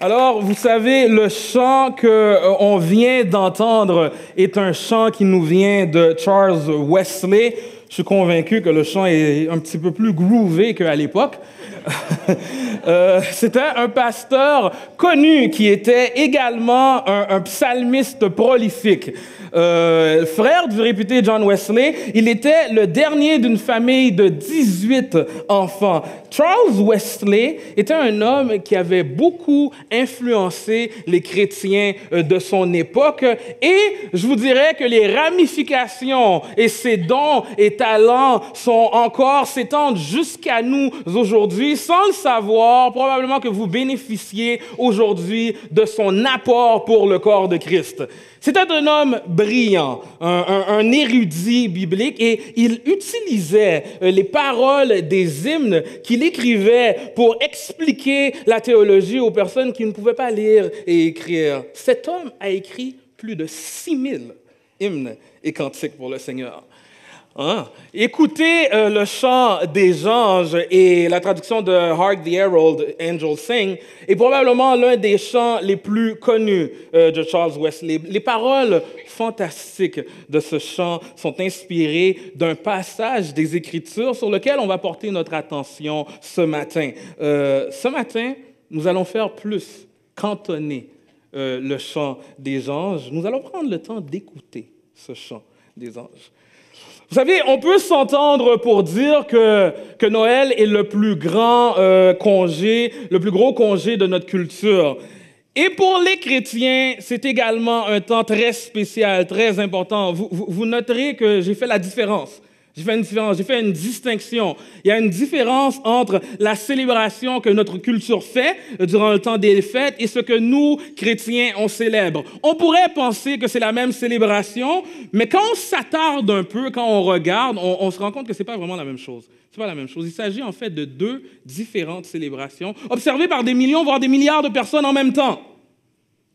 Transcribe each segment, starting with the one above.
Alors, vous savez, le chant que euh, vient d'entendre est un chant qui nous vient de Charles Wesley. Je suis convaincu que le chant est un petit peu plus groové qu'à l'époque. Euh, c'était un pasteur connu qui était également un, psalmiste prolifique. Euh, frère du réputé John Wesley, il était le dernier d'une famille de 18 enfants. Charles Wesley était un homme qui avait beaucoup influencé les chrétiens euh, de son époque et je vous dirais que les ramifications et ses dons et talents sont encore s'étendent jusqu'à nous aujourd'hui sans le savoir, probablement que vous bénéficiez aujourd'hui de son apport pour le corps de Christ. C'était un homme brillant, un, érudit biblique, et il utilisait euh, les paroles des hymnes qu'il écrivait pour expliquer la théologie aux personnes qui ne pouvaient pas lire et écrire. Cet homme a écrit plus de 6000 hymnes et cantiques pour le Seigneur. Hein? Écoutez euh, le chant des anges et la traduction de Hark the Herald, Angel Sing, est probablement l'un des chants les plus connus euh, de Charles Wesley. Les paroles fantastiques de ce chant sont inspirées d'un passage des Écritures sur lequel on va porter notre attention ce matin. Euh, ce matin, nous allons faire plus cantonner le chant des anges. Nous allons prendre le temps d'écouter ce chant des anges. Vous savez, on peut s'entendre pour dire que, que, Noël est le plus grand euh, congé, le plus gros congé de notre culture. Et pour les chrétiens, c'est également un temps très spécial, très important. vous noterez que j'ai fait la différence. J'ai fait une différence, j'ai fait une distinction. Il y a une différence entre la célébration que notre culture fait durant le temps des fêtes et ce que nous, chrétiens, on célèbre. On pourrait penser que c'est la même célébration, mais quand on s'attarde un peu, quand on regarde, on, se rend compte que ce n'est pas vraiment la même chose. C'est pas la même chose. Il s'agit en fait de deux différentes célébrations observées par des millions, voire des milliards de personnes en même temps.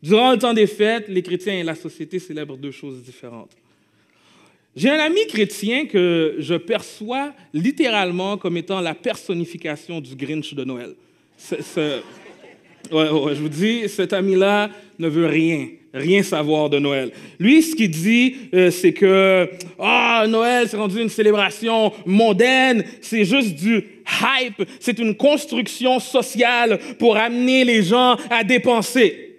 Durant le temps des fêtes, les chrétiens et la société célèbrent deux choses différentes. J'ai un ami chrétien que je perçois littéralement comme étant la personnification du Grinch de Noël. ce... Ouais, ouais, je vous dis, cet ami-là ne veut rien, rien savoir de Noël. Lui, ce qu'il dit, euh, c'est que ah, Noël, c'est rendu une célébration mondaine, c'est juste du hype, c'est une construction sociale pour amener les gens à dépenser.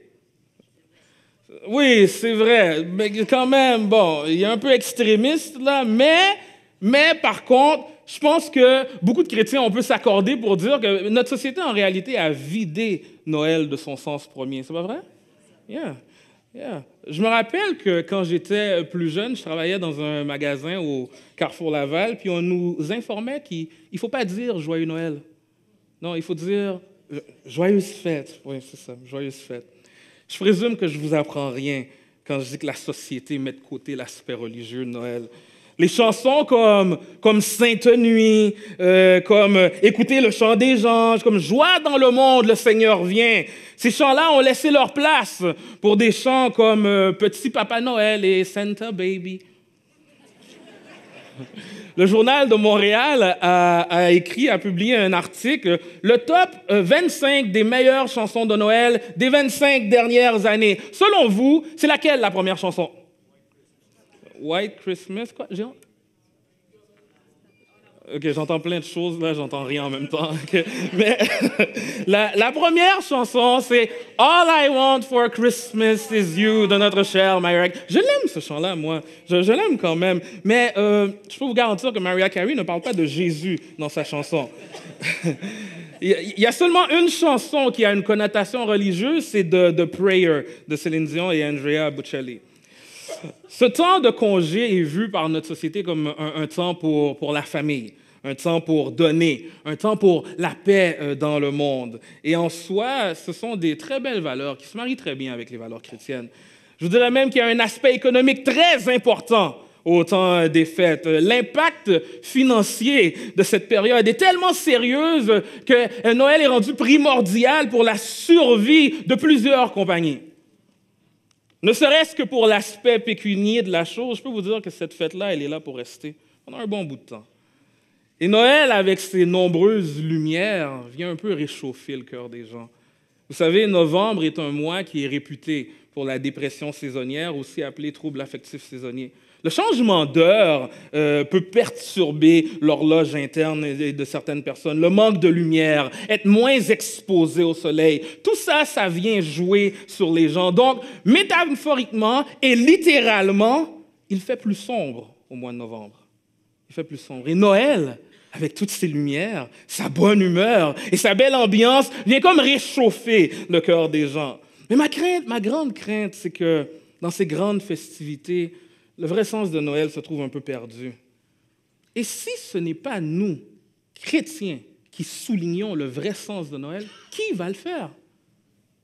Oui, c'est vrai. Mais quand même, bon, il y a un peu extrémiste, là. Mais, mais par contre, je pense que beaucoup de chrétiens, on peut s'accorder pour dire que notre société, en réalité, a vidé Noël de son sens premier. C'est pas vrai? Yeah. Yeah. Je me rappelle que quand j'étais plus jeune, je travaillais dans un magasin au Carrefour Laval, puis on nous informait qu'il ne faut pas dire Joyeux Noël. Non, il faut dire euh, joyeuse fête Oui, c'est ça, Joyeuse fête. Je présume que je ne vous apprends rien quand je dis que la société met de côté l'aspect religieux de Noël. Les chansons comme, comme Sainte Nuit, euh, comme euh, Écoutez le chant des anges, comme Joie dans le monde, le Seigneur vient, ces chants-là ont laissé leur place pour des chants comme euh, Petit Papa Noël et Santa Baby le journal de Montréal a, écrit, a publié un article, le top 25 euh, des meilleures chansons de Noël des 25 dernières années. Selon vous, c'est laquelle la première chanson? White Christmas, quoi? Ok, j'entends plein de choses, là, j'entends rien en même temps. Mais la, première chanson, c'est All I Want for Christmas is You de notre cher Mariah. Je l'aime ce chant-là, moi. Je, l'aime quand même. Mais euh, je peux vous garantir que Mariah Carey ne parle pas de Jésus dans sa chanson. Il y a seulement une chanson qui a une connotation religieuse, c'est de, Prayer de Céline Dion et Andrea Bocelli. Ce temps de congé est vu par notre société comme un, temps pour, la famille un temps pour donner, un temps pour la paix euh, dans le monde. Et en soi, ce sont des très belles valeurs qui se marient très bien avec les valeurs chrétiennes. Je vous dirais même qu'il y a un aspect économique très important au temps des fêtes. L'impact financier de cette période est tellement sérieux que Noël est rendu primordial pour la survie de plusieurs compagnies. Ne serait-ce que pour l'aspect pécunier de la chose, je peux vous dire que cette fête-là, elle est là pour rester pendant un bon bout de temps. Et Noël, avec ses nombreuses lumières, vient un peu réchauffer le cœur des gens. Vous savez, novembre est un mois qui est réputé pour la dépression saisonnière, aussi appelée trouble affectif saisonnier. Le changement d'heure euh, peut perturber l'horloge interne de certaines personnes, le manque de lumière, être moins exposé au soleil. Tout ça, ça vient jouer sur les gens. Donc, métaphoriquement et littéralement, il fait plus sombre au mois de novembre. Il fait plus sombre. Et Noël, avec toutes ses lumières, sa bonne humeur et sa belle ambiance, vient comme réchauffer le cœur des gens. Mais ma crainte, ma grande crainte, c'est que dans ces grandes festivités, le vrai sens de Noël se trouve un peu perdu. Et si ce n'est pas nous, chrétiens, qui soulignons le vrai sens de Noël, qui va le faire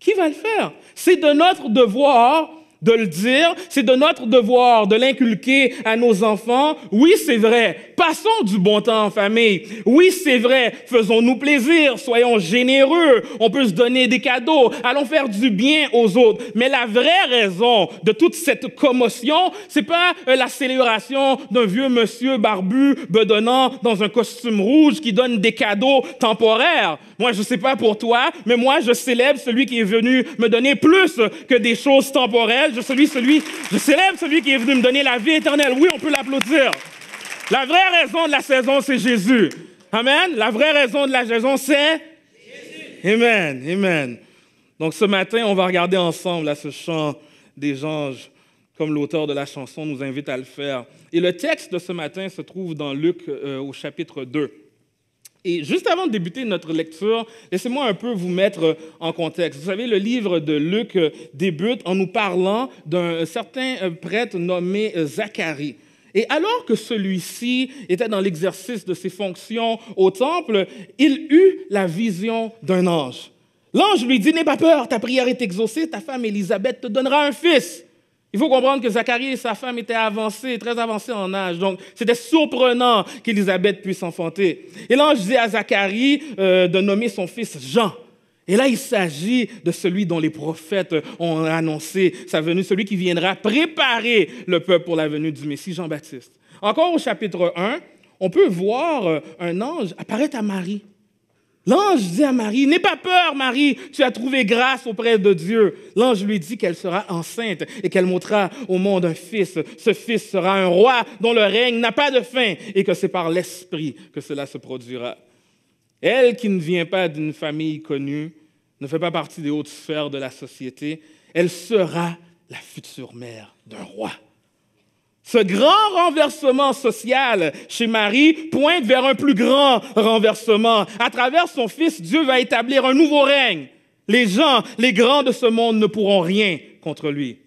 Qui va le faire C'est de notre devoir de le dire, c'est de notre devoir de l'inculquer à nos enfants. Oui, c'est vrai, passons du bon temps en famille. Oui, c'est vrai, faisons-nous plaisir, soyons généreux, on peut se donner des cadeaux, allons faire du bien aux autres. Mais la vraie raison de toute cette commotion, c'est pas euh, la célébration d'un vieux monsieur barbu bedonnant dans un costume rouge qui donne des cadeaux temporaires. Moi, je sais pas pour toi, mais moi, je célèbre celui qui est venu me donner plus que des choses temporaires je celui, celui, je célèbre celui qui est venu me donner la vie éternelle. Oui, on peut l'applaudir. La vraie raison de la saison, c'est Jésus. Amen. La vraie raison de la saison, c'est Jésus. Amen. Amen. Donc ce matin, on va regarder ensemble à ce chant des anges, comme l'auteur de la chanson nous invite à le faire. Et le texte de ce matin se trouve dans Luc euh, au chapitre 2. Et juste avant de débuter notre lecture, laissez-moi un peu vous mettre euh, en contexte. Vous savez, le livre de Luc euh, débute en nous parlant d'un euh, certain prêtre nommé Zacharie. Et alors que celui-ci était dans l'exercice de ses fonctions au temple, il eut la vision d'un ange. L'ange lui dit, N'aie pas peur, ta prière est exaucée, ta femme Élisabeth te donnera un fils. Il faut comprendre que Zacharie et sa femme étaient avancés, très avancés en âge. Donc, c'était surprenant qu'Élisabeth puisse enfanter. Et l'ange dit à Zacharie euh, de nommer son fils Jean. Et là, il s'agit de celui dont les prophètes ont annoncé sa venue, celui qui viendra préparer le peuple pour la venue du Messie, Jean-Baptiste. Encore au chapitre 1, on peut voir euh, un ange apparaître à Marie. L'ange dit à Marie, N'aie pas peur, Marie, tu as trouvé grâce auprès de Dieu. L'ange lui dit qu'elle sera enceinte et qu'elle montrera au monde un fils. Ce fils sera un roi dont le règne n'a pas de fin et que c'est par l'Esprit que cela se produira. Elle qui ne vient pas d'une famille connue, ne fait pas partie des hautes sphères de la société, elle sera la future mère d'un roi. Ce grand renversement social chez Marie pointe vers un plus grand renversement. À travers son Fils, Dieu va établir un nouveau règne. Les gens, les grands de ce monde ne pourront rien contre lui.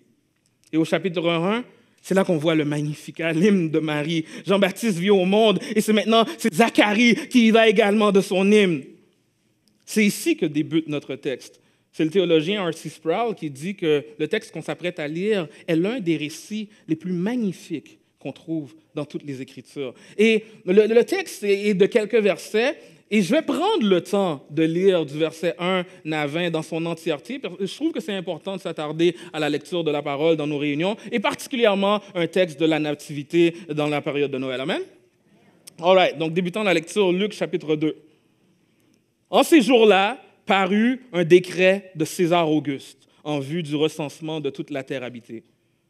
Et au chapitre 1, c'est là qu'on voit le magnifique hymne de Marie. Jean-Baptiste vit au monde et c'est maintenant, c'est Zacharie qui y va également de son hymne. C'est ici que débute notre texte. C'est le théologien R.C. Sproul qui dit que le texte qu'on s'apprête à lire est l'un des récits les plus magnifiques qu'on trouve dans toutes les Écritures. Et le, texte est de quelques versets, et je vais prendre le temps de lire du verset 1 à 20 dans son entièreté. Parce que je trouve que c'est important de s'attarder à la lecture de la parole dans nos réunions, et particulièrement un texte de la Nativité dans la période de Noël. Amen. All right, donc débutant la lecture, Luc chapitre 2. En ces jours-là, parut un décret de César Auguste en vue du recensement de toute la terre habitée.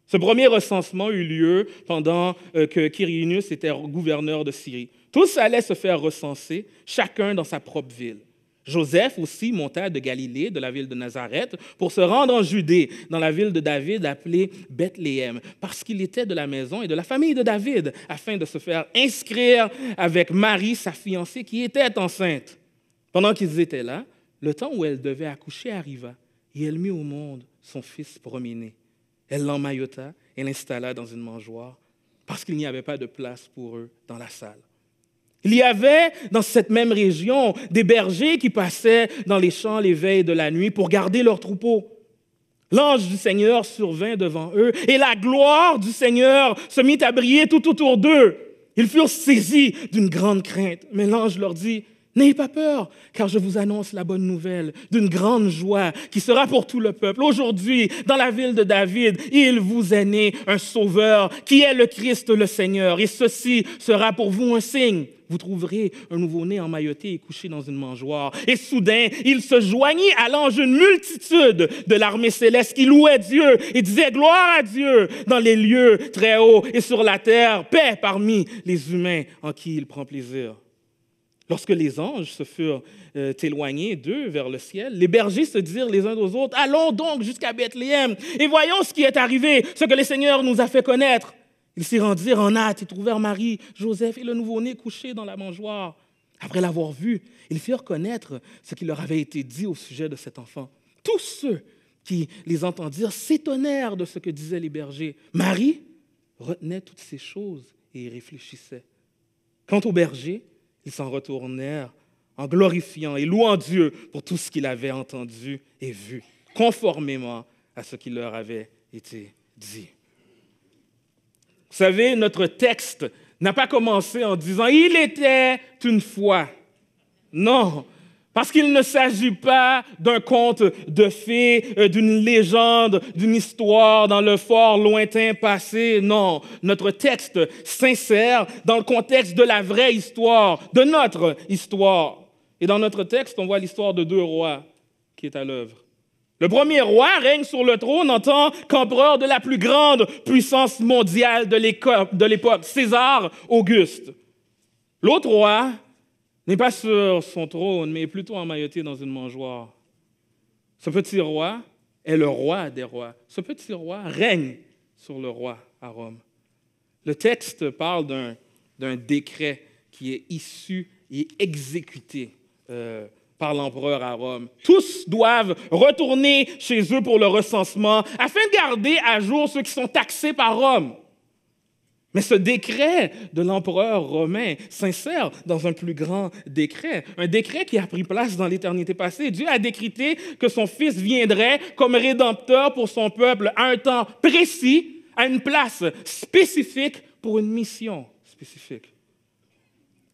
Ce premier recensement eut lieu pendant euh, que Quirinius était gouverneur de Syrie. Tous allaient se faire recenser, chacun dans sa propre ville. Joseph aussi monta de Galilée, de la ville de Nazareth, pour se rendre en Judée, dans la ville de David appelée Bethléem, parce qu'il était de la maison et de la famille de David, afin de se faire inscrire avec Marie, sa fiancée, qui était enceinte. Pendant qu'ils étaient là, le temps où elle devait accoucher arriva, et elle mit au monde son fils promené. Elle l'emmaillota et l'installa dans une mangeoire, parce qu'il n'y avait pas de place pour eux dans la salle. Il y avait dans cette même région des bergers qui passaient dans les champs les veilles de la nuit pour garder leurs troupeaux. L'ange du Seigneur survint devant eux et la gloire du Seigneur se mit à briller tout autour d'eux. Ils furent saisis d'une grande crainte. Mais l'ange leur dit, N'ayez pas peur, car je vous annonce la bonne nouvelle d'une grande joie qui sera pour tout le peuple. Aujourd'hui, dans la ville de David, il vous est né un sauveur qui est le Christ le Seigneur. Et ceci sera pour vous un signe. Vous trouverez un nouveau-né emmailloté et couché dans une mangeoire. Et soudain, il se joignit à l'ange une multitude de l'armée céleste qui louait Dieu et disait gloire à Dieu dans les lieux très hauts et sur la terre, paix parmi les humains en qui il prend plaisir. Lorsque les anges se furent euh, éloignés d'eux vers le ciel, les bergers se dirent les uns aux autres, Allons donc jusqu'à Bethléem et voyons ce qui est arrivé, ce que le Seigneur nous a fait connaître. Ils s'y rendirent en hâte et trouvèrent Marie, Joseph et le nouveau-né couché dans la mangeoire. Après l'avoir vu, ils firent connaître ce qui leur avait été dit au sujet de cet enfant. Tous ceux qui les entendirent s'étonnèrent de ce que disaient les bergers. Marie retenait toutes ces choses et y réfléchissait. Quant aux bergers, ils s'en retournèrent en glorifiant et louant Dieu pour tout ce qu'il avait entendu et vu, conformément à ce qui leur avait été dit. Vous savez, notre texte n'a pas commencé en disant ⁇ Il était une fois ⁇ Non, parce qu'il ne s'agit pas d'un conte de fées, euh, d'une légende, d'une histoire dans le fort lointain passé. Non, notre texte s'insère dans le contexte de la vraie histoire, de notre histoire. Et dans notre texte, on voit l'histoire de deux rois qui est à l'œuvre. Le premier roi règne sur le trône en tant qu'empereur de la plus grande puissance mondiale de l'époque, César Auguste. L'autre roi n'est pas sur son trône, mais plutôt emmailloté dans une mangeoire. Ce petit roi est le roi des rois. Ce petit roi règne sur le roi à Rome. Le texte parle d'un décret qui est issu et exécuté euh, par l'empereur à Rome. Tous doivent retourner chez eux pour le recensement afin de garder à jour ceux qui sont taxés par Rome. Mais ce décret de l'empereur romain s'insère dans un plus grand décret, un décret qui a pris place dans l'éternité passée. Dieu a décrété que son Fils viendrait comme rédempteur pour son peuple à un temps précis, à une place spécifique pour une mission spécifique.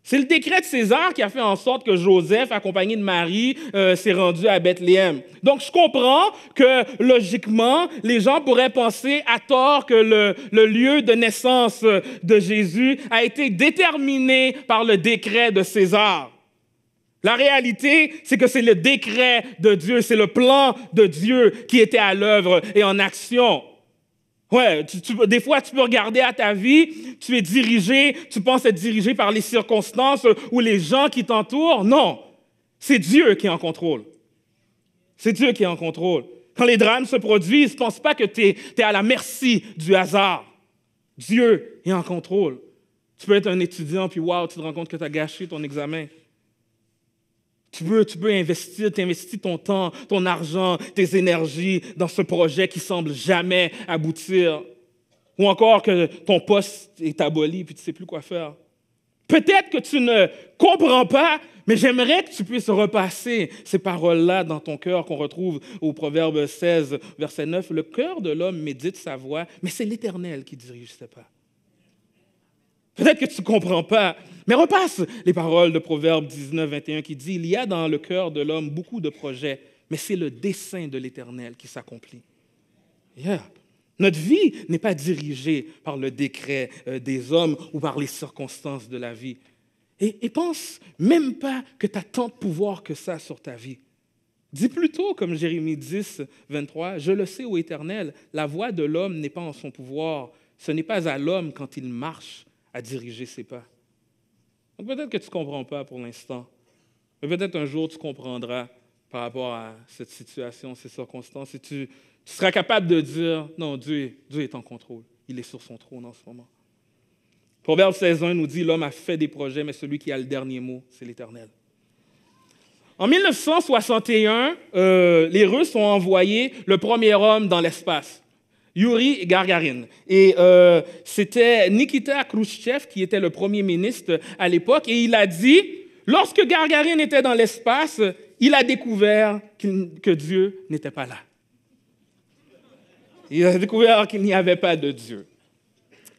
C'est le décret de César qui a fait en sorte que Joseph, accompagné de Marie, euh, s'est rendu à Bethléem. Donc je comprends que logiquement, les gens pourraient penser à tort que le lieu de naissance de Jésus a été déterminé par le décret de César. La réalité, c'est que c'est le décret de Dieu, c'est le plan de Dieu qui était à l'œuvre et en action. Ouais, des fois, tu peux regarder à ta vie, tu es dirigé, tu penses être dirigé par les circonstances ou les gens qui t'entourent. Non, c'est Dieu qui est en contrôle. C'est Dieu qui est en contrôle. Quand les drames se produisent, ne pense pas que tu es, es à la merci du hasard. Dieu est en contrôle. Tu peux être un étudiant, puis wow, tu te rends compte que tu as gâché ton examen. Tu peux, tu peux investir, ton temps, ton argent, tes énergies dans ce projet qui semble jamais aboutir. Ou encore que ton poste est aboli et tu ne sais plus quoi faire. Peut-être que tu ne comprends pas, mais j'aimerais que tu puisses repasser ces paroles-là dans ton cœur qu'on retrouve au Proverbe 16, verset 9. Le cœur de l'homme médite sa voix, mais c'est l'Éternel qui dirige ses pas. Peut-être que tu ne comprends pas, mais repasse les paroles de Proverbe 19, 21 qui dit, Il y a dans le cœur de l'homme beaucoup de projets, mais c'est le dessein de l'Éternel qui s'accomplit. Notre vie n'est pas dirigée par le décret euh, des hommes ou par les circonstances de la vie. Et, et pense même pas que tu as tant de pouvoir que ça sur ta vie. Dis plutôt, comme Jérémie 10, 23, Je le sais, au Éternel, la voix de l'homme n'est pas en son pouvoir. Ce n'est pas à l'homme quand il marche à diriger ses pas. Donc peut-être que tu ne comprends pas pour l'instant, mais peut-être un jour tu comprendras par rapport à cette situation, ces circonstances, et tu, seras capable de dire, non, Dieu, Dieu est en contrôle, il est sur son trône en ce moment. Proverbe 16.1 nous dit, l'homme a fait des projets, mais celui qui a le dernier mot, c'est l'Éternel. En 1961, euh, les Russes ont envoyé le premier homme dans l'espace. Yuri Gargarine. Et euh, c'était Nikita Khrushchev qui était le premier ministre à l'époque, et il a dit, lorsque Gargarine était dans l'espace, il a découvert que Dieu n'était pas là. Il a découvert qu'il n'y avait pas de Dieu.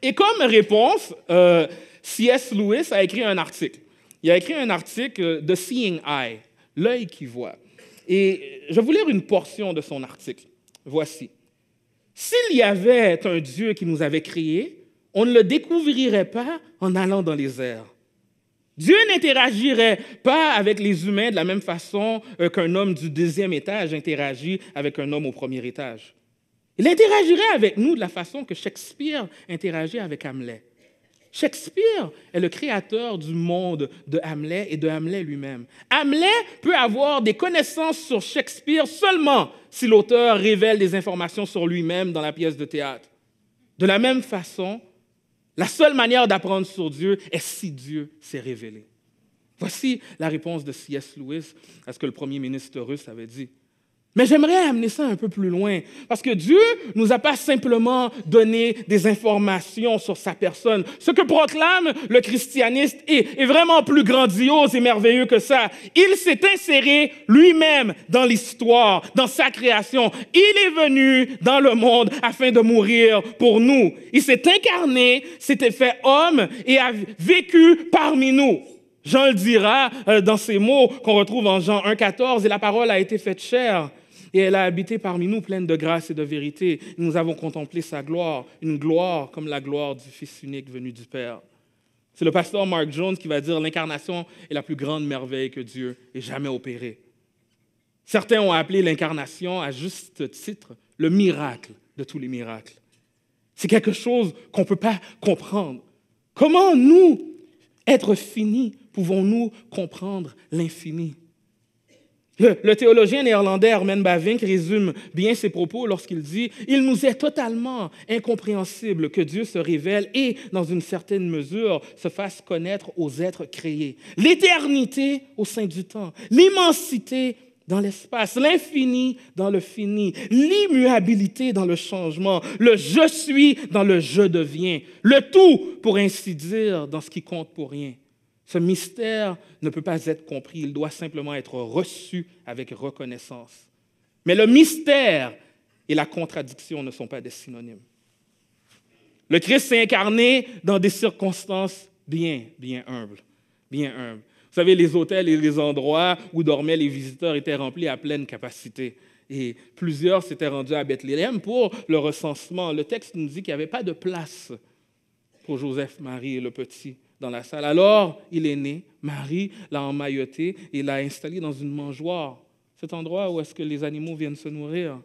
Et comme réponse, euh, C.S. Lewis a écrit un article. Il a écrit un article The Seeing Eye, l'œil qui voit. Et je vais vous lire une portion de son article. Voici. S'il y avait un Dieu qui nous avait créés, on ne le découvrirait pas en allant dans les airs. Dieu n'interagirait pas avec les humains de la même façon euh, qu'un homme du deuxième étage interagit avec un homme au premier étage. Il interagirait avec nous de la façon que Shakespeare interagit avec Hamlet. Shakespeare est le créateur du monde de Hamlet et de Hamlet lui-même. Hamlet peut avoir des connaissances sur Shakespeare seulement si l'auteur révèle des informations sur lui-même dans la pièce de théâtre. De la même façon, la seule manière d'apprendre sur Dieu est si Dieu s'est révélé. Voici la réponse de C.S. Lewis à ce que le premier ministre russe avait dit. Mais j'aimerais amener ça un peu plus loin, parce que Dieu nous a pas simplement donné des informations sur sa personne. Ce que proclame le christianiste est, vraiment plus grandiose et merveilleux que ça. Il s'est inséré lui-même dans l'histoire, dans sa création. Il est venu dans le monde afin de mourir pour nous. Il s'est incarné, s'était fait homme et a vécu parmi nous. Jean le dira euh, dans ces mots qu'on retrouve en Jean 1,14, et la parole a été faite chère et elle a habité parmi nous pleine de grâce et de vérité. Nous avons contemplé sa gloire, une gloire comme la gloire du Fils unique venu du Père. C'est le pasteur Mark Jones qui va dire l'incarnation est la plus grande merveille que Dieu ait jamais opérée. Certains ont appelé l'incarnation, à juste titre, le miracle de tous les miracles. C'est quelque chose qu'on ne peut pas comprendre. Comment nous, être finis, pouvons-nous comprendre l'infini? Le théologien néerlandais Herman Bavinck résume bien ses propos lorsqu'il dit Il nous est totalement incompréhensible que Dieu se révèle et, dans une certaine mesure, se fasse connaître aux êtres créés. L'éternité au sein du temps, l'immensité dans l'espace, l'infini dans le fini, l'immuabilité dans le changement, le je suis dans le je deviens, le tout, pour ainsi dire, dans ce qui compte pour rien. Ce mystère ne peut pas être compris, il doit simplement être reçu avec reconnaissance. Mais le mystère et la contradiction ne sont pas des synonymes. Le Christ s'est incarné dans des circonstances bien, bien humbles, bien humbles. Vous savez, les hôtels et les endroits où dormaient les visiteurs étaient remplis à pleine capacité. Et plusieurs s'étaient rendus à Bethléem pour le recensement. Le texte nous dit qu'il n'y avait pas de place pour Joseph, Marie et le petit dans la salle. Alors il est né, Marie l'a emmailloté et l'a installé dans une mangeoire, cet endroit où est-ce que les animaux viennent se nourrir.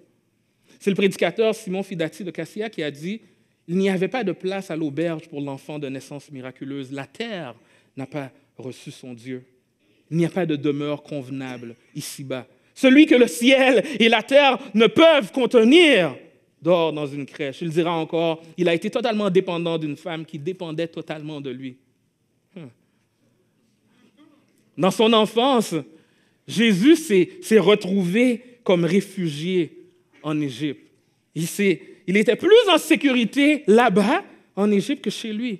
C'est le prédicateur Simon Fidati de Cassia qui a dit, il n'y avait pas de place à l'auberge pour l'enfant de naissance miraculeuse. La terre n'a pas reçu son Dieu. Il n'y a pas de demeure convenable ici-bas. Celui que le ciel et la terre ne peuvent contenir dort dans une crèche. Il dira encore, il a été totalement dépendant d'une femme qui dépendait totalement de lui. Dans son enfance, Jésus s'est retrouvé comme réfugié en Égypte. Il, il était plus en sécurité là-bas, en Égypte, que chez lui.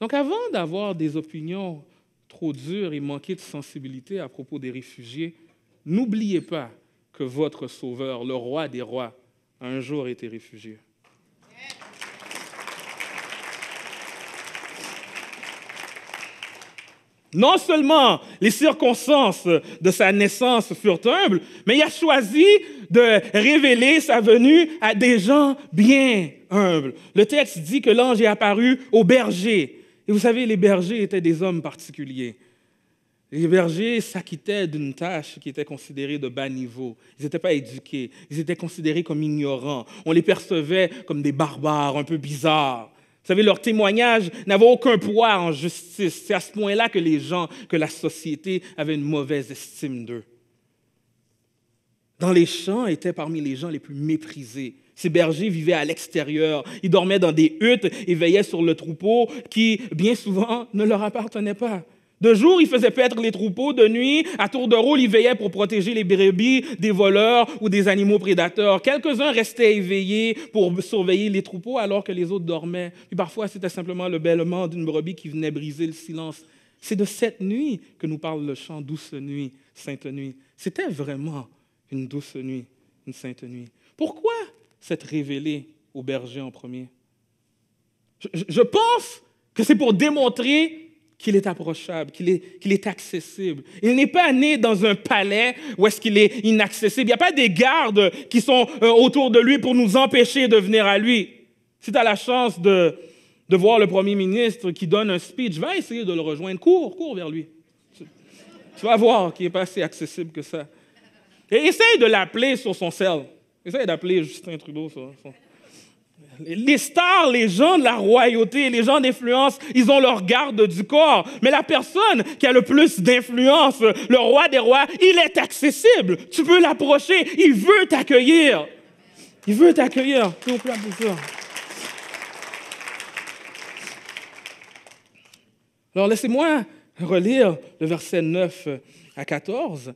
Donc avant d'avoir des opinions trop dures et manquer de sensibilité à propos des réfugiés, n'oubliez pas que votre Sauveur, le roi des rois, a un jour été réfugié. Non seulement les circonstances de sa naissance furent humbles, mais il a choisi de révéler sa venue à des gens bien humbles. Le texte dit que l'ange est apparu aux bergers. Et vous savez, les bergers étaient des hommes particuliers. Les bergers s'acquittaient d'une tâche qui était considérée de bas niveau. Ils n'étaient pas éduqués, ils étaient considérés comme ignorants. On les percevait comme des barbares, un peu bizarres. Vous savez, leur témoignage n'avait aucun poids en justice. C'est à ce point-là que les gens, que la société avait une mauvaise estime d'eux. Dans les champs, étaient parmi les gens les plus méprisés ces bergers vivaient à l'extérieur. Ils dormaient dans des huttes et veillaient sur le troupeau qui, bien souvent, ne leur appartenait pas. De jour, il faisait paître les troupeaux. De nuit, à tour de rôle, il veillait pour protéger les brebis des voleurs ou des animaux prédateurs. Quelques-uns restaient éveillés pour surveiller les troupeaux alors que les autres dormaient. Puis parfois, c'était simplement le bêlement d'une brebis qui venait briser le silence. C'est de cette nuit que nous parle le chant Douce nuit, sainte nuit. C'était vraiment une douce nuit, une sainte nuit. Pourquoi s'être révélé au berger en premier je, je pense que c'est pour démontrer qu'il est approchable, qu'il est, qu'il est accessible. Il n'est pas né dans un palais où est-ce qu'il est inaccessible. Il n'y a pas des gardes qui sont euh, autour de lui pour nous empêcher de venir à lui. Si tu as la chance de, de voir le premier ministre qui donne un speech, va essayer de le rejoindre. Cours, cours vers lui. Tu, vas voir qu'il n'est pas si accessible que ça. Et essaye de l'appeler sur son cell. Essaye d'appeler Justin Trudeau sur son... Les stars, les gens de la royauté, les gens d'influence, ils ont leur garde du corps. Mais la personne qui a le plus d'influence, le roi des rois, il est accessible. Tu peux l'approcher. Il veut t'accueillir. Il veut t'accueillir. Alors laissez-moi relire le verset 9 à 14.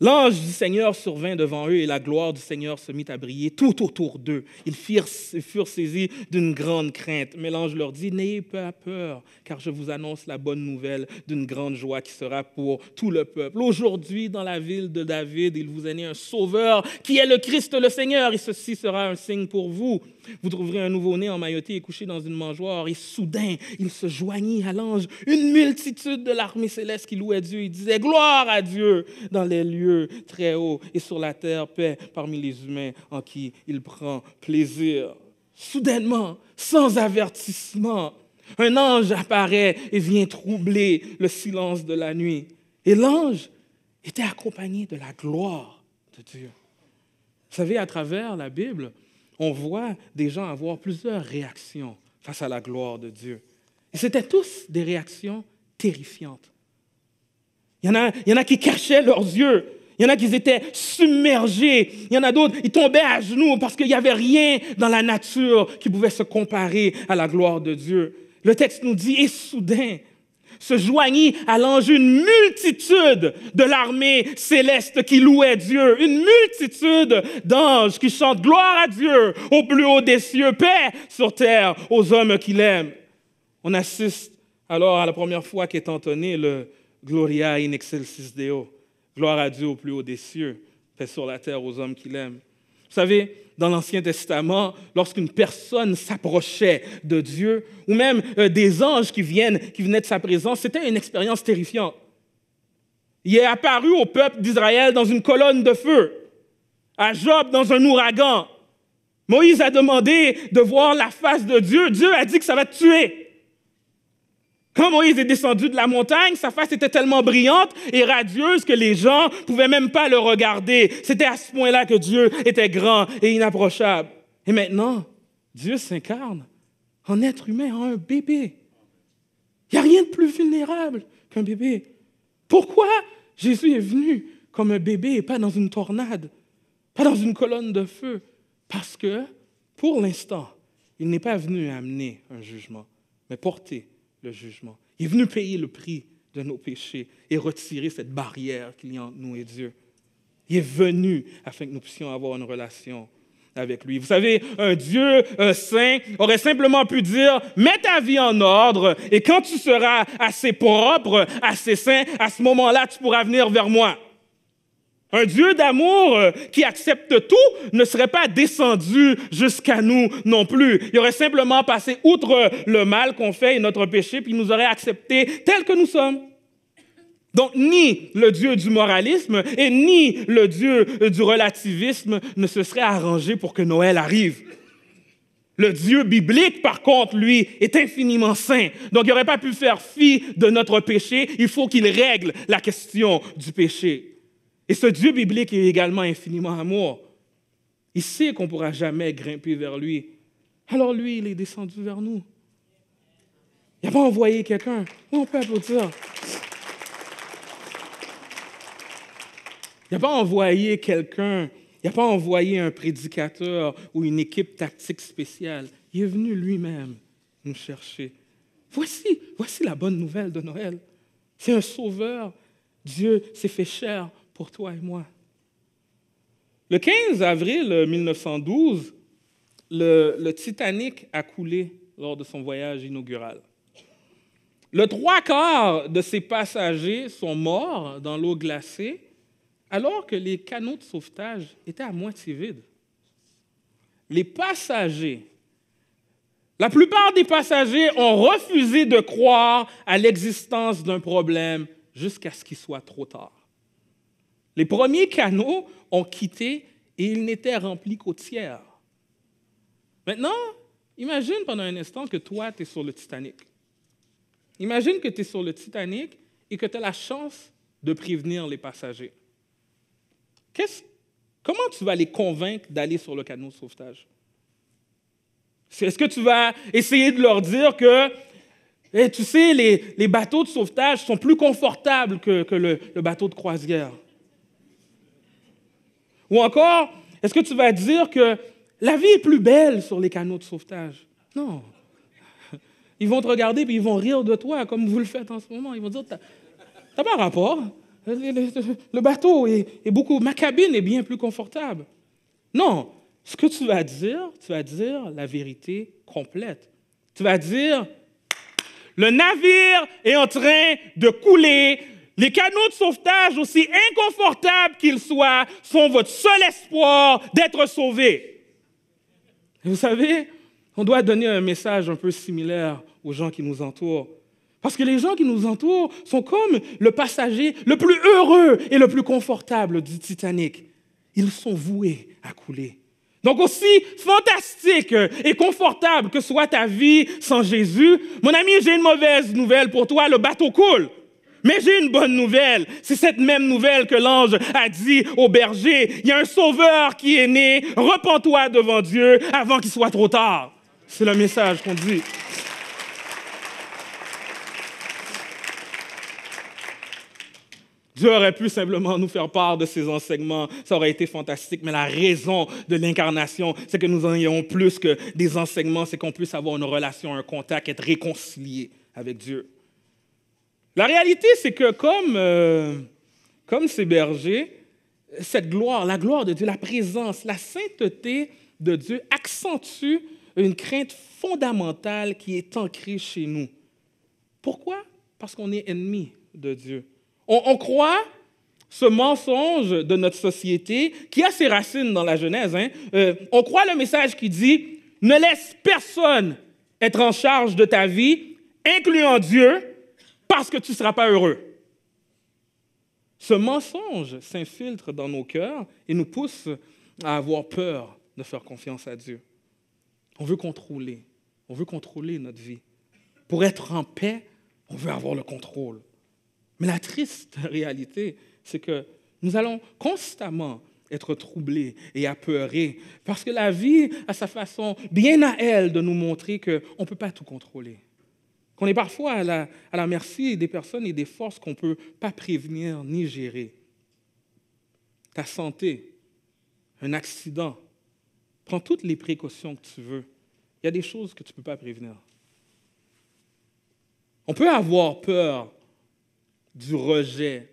L'ange du Seigneur survint devant eux et la gloire du Seigneur se mit à briller tout autour d'eux. Ils furent saisis d'une grande crainte. Mais l'ange leur dit, N'ayez pas peur, car je vous annonce la bonne nouvelle d'une grande joie qui sera pour tout le peuple. Aujourd'hui, dans la ville de David, il vous est né un sauveur qui est le Christ le Seigneur, et ceci sera un signe pour vous. Vous trouverez un nouveau-né emmailloté et couché dans une mangeoire, et soudain, il se joignit à l'ange, une multitude de l'armée céleste qui louait Dieu. Il disait Gloire à Dieu dans les lieux très hauts et sur la terre, paix parmi les humains en qui il prend plaisir. Soudainement, sans avertissement, un ange apparaît et vient troubler le silence de la nuit. Et l'ange était accompagné de la gloire de Dieu. Vous savez, à travers la Bible, on voit des gens avoir plusieurs réactions face à la gloire de Dieu. Et c'était tous des réactions terrifiantes. Il y, en a, il y en a qui cachaient leurs yeux. Il y en a qui étaient submergés. Il y en a d'autres, ils tombaient à genoux parce qu'il n'y avait rien dans la nature qui pouvait se comparer à la gloire de Dieu. Le texte nous dit, et soudain, se joignit à l'ange une multitude de l'armée céleste qui louait Dieu, une multitude d'anges qui chantent gloire à Dieu au plus haut des cieux, paix sur terre aux hommes qu'il aime. On assiste alors à la première fois qu'est entonné le Gloria in excelsis Deo, gloire à Dieu au plus haut des cieux, paix sur la terre aux hommes qu'il aime. Vous savez, dans l'Ancien Testament lorsqu'une personne s'approchait de Dieu, ou même euh, des anges qui, viennent, qui venaient de sa présence, c'était une expérience terrifiante. Il est apparu au peuple d'Israël dans une colonne de feu, à Job dans un ouragan. Moïse a demandé de voir la face de Dieu. Dieu a dit que ça va te tuer. Quand Moïse est descendu de la montagne, sa face était tellement brillante et radieuse que les gens ne pouvaient même pas le regarder. C'était à ce point-là que Dieu était grand et inapprochable. Et maintenant, Dieu s'incarne en être humain, en un bébé. Il n'y a rien de plus vulnérable qu'un bébé. Pourquoi Jésus est venu comme un bébé et pas dans une tornade, pas dans une colonne de feu Parce que, pour l'instant, il n'est pas venu amener un jugement, mais porter jugement. Il est venu payer le prix de nos péchés et retirer cette barrière qu'il y a entre nous et Dieu. Il est venu afin que nous puissions avoir une relation avec lui. Vous savez, un Dieu un euh, saint aurait simplement pu dire, mets ta vie en ordre et quand tu seras assez propre, assez saint, à ce moment-là, tu pourras venir vers moi. Un Dieu d'amour euh, qui accepte tout ne serait pas descendu jusqu'à nous non plus. Il aurait simplement passé outre euh, le mal qu'on fait et notre péché, puis il nous aurait acceptés tels que nous sommes. Donc ni le Dieu du moralisme et ni le Dieu euh, du relativisme ne se seraient arrangés pour que Noël arrive. Le Dieu biblique, par contre, lui, est infiniment saint. Donc il n'aurait pas pu faire fi de notre péché. Il faut qu'il règle la question du péché. Et ce Dieu biblique est également infiniment amour. Il sait qu'on ne pourra jamais grimper vers lui. Alors lui, il est descendu vers nous. Il n'a pas envoyé quelqu'un. On peut applaudir. Il n'a pas envoyé quelqu'un. Il n'a pas envoyé un prédicateur ou une équipe tactique spéciale. Il est venu lui-même nous chercher. Voici, voici la bonne nouvelle de Noël. C'est un sauveur. Dieu s'est fait chair pour toi et moi. Le 15 avril 1912, le, Titanic a coulé lors de son voyage inaugural. Le trois quarts de ses passagers sont morts dans l'eau glacée alors que les canaux de sauvetage étaient à moitié vides. Les passagers, la plupart des passagers ont refusé de croire à l'existence d'un problème jusqu'à ce qu'il soit trop tard. Les premiers canaux ont quitté et ils n'étaient remplis qu'au tiers. Maintenant, imagine pendant un instant que toi, tu es sur le Titanic. Imagine que tu es sur le Titanic et que tu as la chance de prévenir les passagers. comment tu vas les convaincre d'aller sur le canot de sauvetage? Est-ce que tu vas essayer de leur dire que, eh, tu sais, les, bateaux de sauvetage sont plus confortables que, le bateau de croisière? Ou encore, est-ce que tu vas dire que la vie est plus belle sur les canaux de sauvetage? Non. Ils vont te regarder puis ils vont rire de toi, comme vous le faites en ce moment. Ils vont dire, t'as pas un rapport. Le bateau est, est beaucoup, ma cabine est bien plus confortable. Non. Ce que tu vas dire, tu vas dire la vérité complète. Tu vas dire, le navire est en train de couler les canaux de sauvetage, aussi inconfortables qu'ils soient, sont votre seul espoir d'être sauvé. Vous savez, on doit donner un message un peu similaire aux gens qui nous entourent. Parce que les gens qui nous entourent sont comme le passager le plus heureux et le plus confortable du Titanic. Ils sont voués à couler. Donc aussi fantastique et confortable que soit ta vie sans Jésus, mon ami, j'ai une mauvaise nouvelle pour toi, le bateau coule. Mais j'ai une bonne nouvelle. C'est cette même nouvelle que l'ange a dit au berger. Il y a un sauveur qui est né. Repends-toi devant Dieu avant qu'il soit trop tard. C'est le message qu'on dit. Dieu aurait pu simplement nous faire part de ses enseignements, ça aurait été fantastique, mais la raison de l'incarnation, c'est que nous en ayons plus que des enseignements, c'est qu'on puisse avoir une relation, un contact, être réconcilié avec Dieu. La réalité, c'est que comme, euh, comme ces bergers, cette gloire, la gloire de Dieu, la présence, la sainteté de Dieu accentue une crainte fondamentale qui est ancrée chez nous. Pourquoi? Parce qu'on est ennemi de Dieu. On, croit ce mensonge de notre société qui a ses racines dans la Genèse. Hein. Euh, on croit le message qui dit, ne laisse personne être en charge de ta vie, incluant Dieu, parce que tu ne seras pas heureux. Ce mensonge s'infiltre dans nos cœurs et nous pousse à avoir peur de faire confiance à Dieu. On veut contrôler, on veut contrôler notre vie. Pour être en paix, on veut avoir le contrôle. Mais la triste réalité, c'est que nous allons constamment être troublés et apeurés parce que la vie a sa façon bien à elle de nous montrer qu'on ne peut pas tout contrôler qu'on est parfois à la, merci des personnes et des forces qu'on ne peut pas prévenir ni gérer. Ta santé, un accident, prends toutes les précautions que tu veux. Il y a des choses que tu ne peux pas prévenir. On peut avoir peur du rejet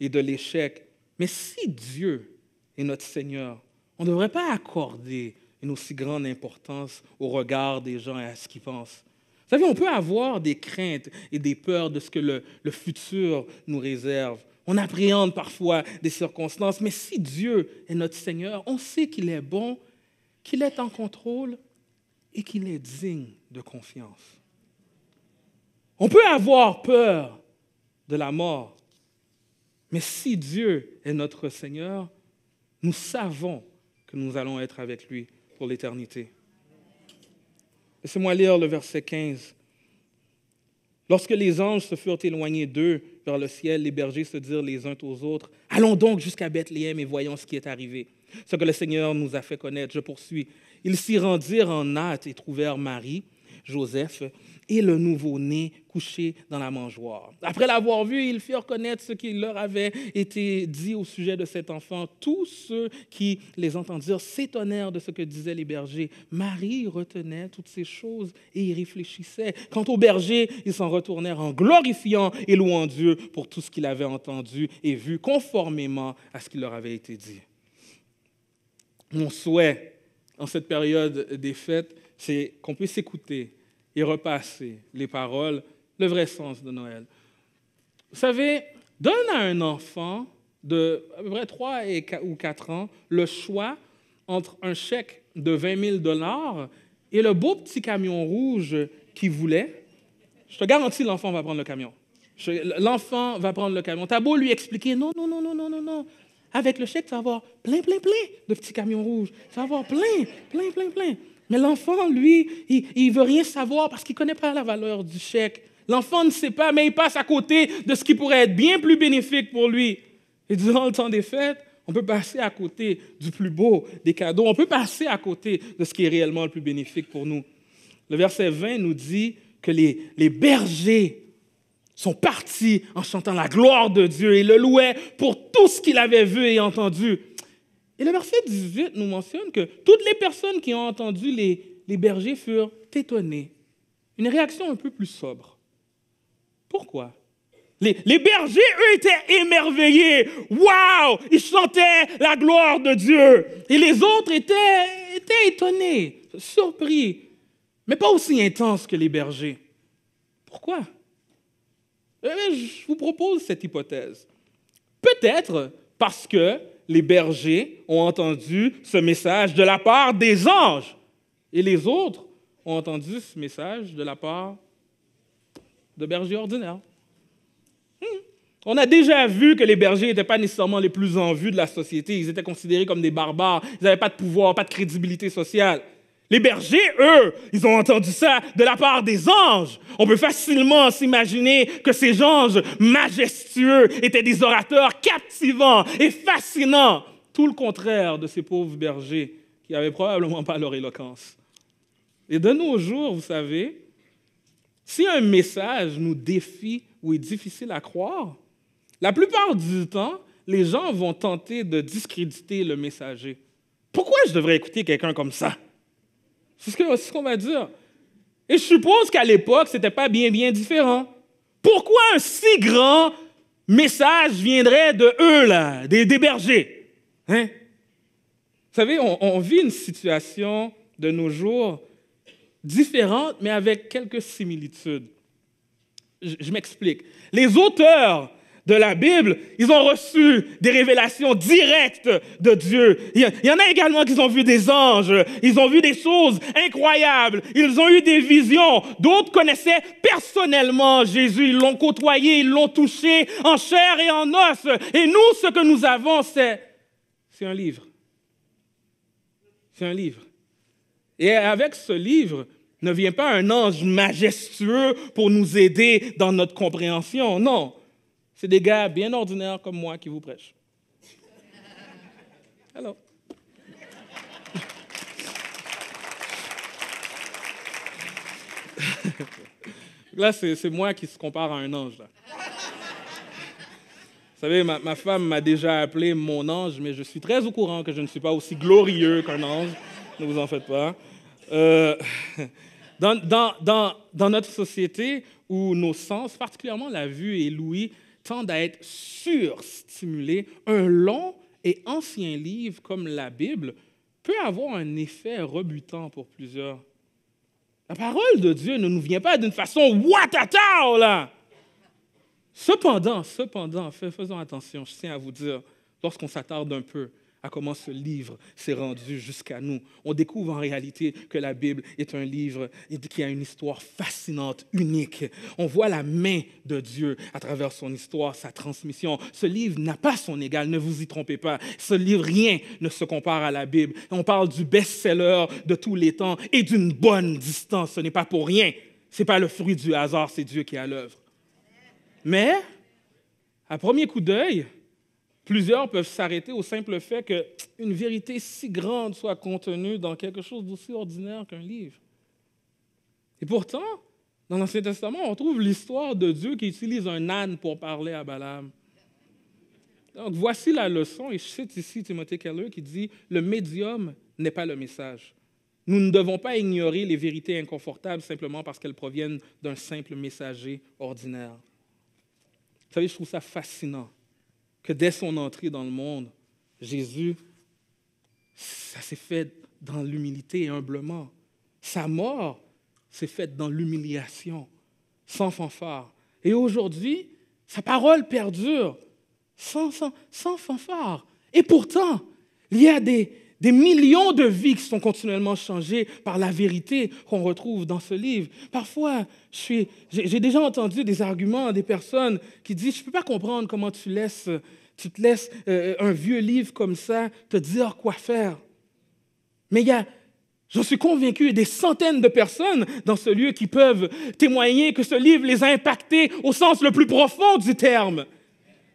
et de l'échec, mais si Dieu est notre Seigneur, on ne devrait pas accorder une aussi grande importance au regard des gens et à ce qu'ils pensent. Vous savez, on peut avoir des craintes et des peurs de ce que le, futur nous réserve. On appréhende parfois des circonstances, mais si Dieu est notre Seigneur, on sait qu'il est bon, qu'il est en contrôle et qu'il est digne de confiance. On peut avoir peur de la mort, mais si Dieu est notre Seigneur, nous savons que nous allons être avec lui pour l'éternité. Laissez-moi lire le verset 15. Lorsque les anges se furent éloignés d'eux vers le ciel, les bergers se dirent les uns aux autres, Allons donc jusqu'à Bethléem et voyons ce qui est arrivé, ce que le Seigneur nous a fait connaître. Je poursuis. Ils s'y rendirent en hâte et trouvèrent Marie Joseph et le nouveau-né couché dans la mangeoire. Après l'avoir vu, ils firent connaître ce qui leur avait été dit au sujet de cet enfant. Tous ceux qui les entendirent s'étonnèrent de ce que disaient les bergers. Marie retenait toutes ces choses et y réfléchissait. Quant aux bergers, ils s'en retournèrent en glorifiant et louant Dieu pour tout ce qu'il avait entendu et vu conformément à ce qui leur avait été dit. Mon souhait en cette période des fêtes, c'est qu'on puisse écouter et repasser les paroles, le vrai sens de Noël. Vous savez, donne à un enfant de à peu 3 et ou 4 ans le choix entre un chèque de 20 000 dollars et le beau petit camion rouge qu'il voulait. Je te garantis, l'enfant va prendre le camion. L'enfant va prendre le camion. T'as beau lui expliquer, non, non, non, non, non, non, non. Avec le chèque, tu vas avoir plein, plein, plein de petits camions rouges. Tu vas avoir plein, plein, plein, plein. Mais l'enfant, lui, il ne veut rien savoir parce qu'il ne connaît pas la valeur du chèque. L'enfant ne sait pas, mais il passe à côté de ce qui pourrait être bien plus bénéfique pour lui. Et durant le temps des fêtes, on peut passer à côté du plus beau des cadeaux. On peut passer à côté de ce qui est réellement le plus bénéfique pour nous. Le verset 20 nous dit que les, bergers sont partis en chantant la gloire de Dieu et le louaient pour tout ce qu'il avait vu et entendu. Et le verset 18 nous mentionne que toutes les personnes qui ont entendu les, les bergers furent étonnées. Une réaction un peu plus sobre. Pourquoi les, les, bergers, eux, étaient émerveillés. Waouh! Ils chantaient la gloire de Dieu. Et les autres étaient, étaient étonnés, surpris, mais pas aussi intenses que les bergers. Pourquoi? Euh, je vous propose cette hypothèse. Peut-être parce que les bergers ont entendu ce message de la part des anges et les autres ont entendu ce message de la part de bergers ordinaires. Hmm. On a déjà vu que les bergers n'étaient pas nécessairement les plus en vue de la société. Ils étaient considérés comme des barbares. Ils n'avaient pas de pouvoir, pas de crédibilité sociale. Les bergers, eux, ils ont entendu ça de la part des anges. On peut facilement s'imaginer que ces anges majestueux étaient des orateurs captivants et fascinants, tout le contraire de ces pauvres bergers qui n'avaient probablement pas leur éloquence. Et de nos jours, vous savez, si un message nous défie ou est difficile à croire, la plupart du temps, les gens vont tenter de discréditer le messager. Pourquoi je devrais écouter quelqu'un comme ça? C'est ce qu'on va dire. Et je suppose qu'à l'époque, ce n'était pas bien, bien différent. Pourquoi un si grand message viendrait de eux, là, des, bergers? Hein? Vous savez, on, vit une situation de nos jours différente, mais avec quelques similitudes. Je, je m'explique. Les auteurs de la Bible, ils ont reçu des révélations directes de Dieu. Il y en a également qui ont vu des anges, ils ont vu des choses incroyables, ils ont eu des visions. D'autres connaissaient personnellement Jésus, ils l'ont côtoyé, ils l'ont touché en chair et en os. Et nous, ce que nous avons, c'est un livre. C'est un livre. Et avec ce livre, ne vient pas un ange majestueux pour nous aider dans notre compréhension, non. C'est des gars bien ordinaires comme moi qui vous prêchent. Alors. Là, c'est moi qui se compare à un ange. Vous savez, ma, femme m'a déjà appelé mon ange, mais je suis très au courant que je ne suis pas aussi glorieux qu'un ange. Ne vous en faites pas. Euh, dans, dans notre société où nos sens, particulièrement la vue et l'ouïe, tendent à être surstimulés, un long et ancien livre comme la Bible peut avoir un effet rebutant pour plusieurs. La parole de Dieu ne nous vient pas d'une façon ta là. Cependant, cependant, faisons attention, je tiens à vous dire, lorsqu'on s'attarde un peu à comment ce livre s'est rendu jusqu'à nous. On découvre en réalité que la Bible est un livre qui a une histoire fascinante, unique. On voit la main de Dieu à travers son histoire, sa transmission. Ce livre n'a pas son égal, ne vous y trompez pas. Ce livre, rien ne se compare à la Bible. On parle du best-seller de tous les temps et d'une bonne distance. Ce n'est pas pour rien. Ce n'est pas le fruit du hasard, c'est Dieu qui a l'œuvre. Mais, à premier coup d'œil, Plusieurs peuvent s'arrêter au simple fait qu'une vérité si grande soit contenue dans quelque chose d'aussi ordinaire qu'un livre. Et pourtant, dans l'Ancien Testament, on trouve l'histoire de Dieu qui utilise un âne pour parler à Balaam. Donc voici la leçon, et je cite ici Timothée Keller qui dit, le médium n'est pas le message. Nous ne devons pas ignorer les vérités inconfortables simplement parce qu'elles proviennent d'un simple messager ordinaire. Vous savez, je trouve ça fascinant que dès son entrée dans le monde, Jésus, ça s'est fait dans l'humilité et humblement. Sa mort s'est faite dans l'humiliation, sans fanfare. Et aujourd'hui, sa parole perdure sans, sans, sans fanfare. Et pourtant, il y a des, des millions de vies qui sont continuellement changées par la vérité qu'on retrouve dans ce livre. Parfois, j'ai déjà entendu des arguments des personnes qui disent, je ne peux pas comprendre comment tu, laisses, tu te laisses euh, un vieux livre comme ça te dire quoi faire. Mais il y a, je suis convaincu, des centaines de personnes dans ce lieu qui peuvent témoigner que ce livre les a impactés au sens le plus profond du terme.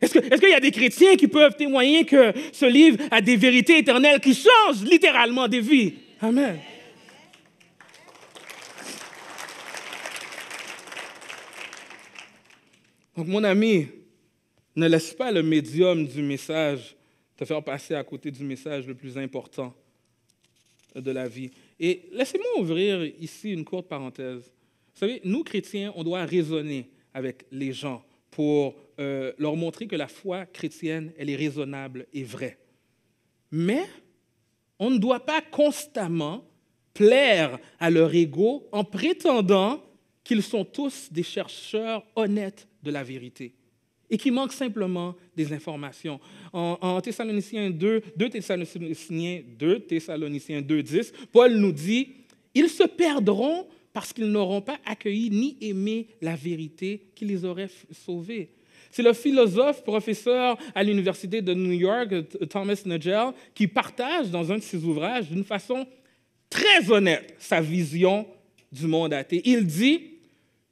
Est-ce qu'il est y a des chrétiens qui peuvent témoigner que ce livre a des vérités éternelles qui changent littéralement des vies? Amen. Donc, mon ami, ne laisse pas le médium du message te faire passer à côté du message le plus important de la vie. Et laissez-moi ouvrir ici une courte parenthèse. Vous savez, nous, chrétiens, on doit raisonner avec les gens pour euh, leur montrer que la foi chrétienne, elle est raisonnable et vraie. Mais on ne doit pas constamment plaire à leur ego en prétendant qu'ils sont tous des chercheurs honnêtes de la vérité et qui manquent simplement des informations. En, Thessaloniciens 2, 2 Thessaloniciens 2, Thessaloniciens 2, 10, Paul nous dit, ils se perdront parce qu'ils n'auront pas accueilli ni aimé la vérité qui les aurait sauvés. C'est le philosophe, professeur à l'Université de New York, Thomas Nagel, qui partage dans un de ses ouvrages d'une façon très honnête sa vision du monde athée. Il dit,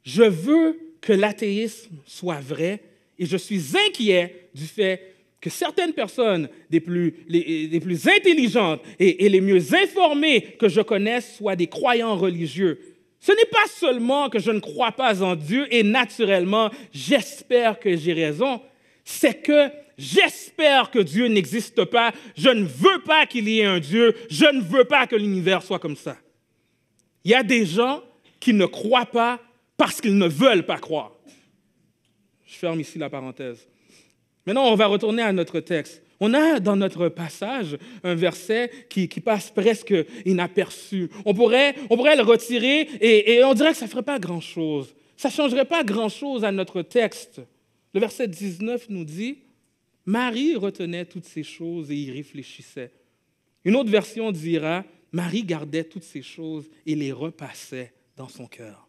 je veux que l'athéisme soit vrai et je suis inquiet du fait que certaines personnes des plus, les, plus intelligentes et, et, les mieux informées que je connaisse soient des croyants religieux ce n'est pas seulement que je ne crois pas en Dieu et naturellement j'espère que j'ai raison, c'est que j'espère que Dieu n'existe pas, je ne veux pas qu'il y ait un Dieu, je ne veux pas que l'univers soit comme ça. Il y a des gens qui ne croient pas parce qu'ils ne veulent pas croire. Je ferme ici la parenthèse. Maintenant, on va retourner à notre texte. On a dans notre passage un verset qui, passe presque inaperçu. On pourrait, on pourrait le retirer et, et on dirait que ça ne ferait pas grand-chose. Ça ne changerait pas grand-chose à notre texte. Le verset 19 nous dit, Marie retenait toutes ces choses et y réfléchissait. Une autre version dira, Marie gardait toutes ces choses et les repassait dans son cœur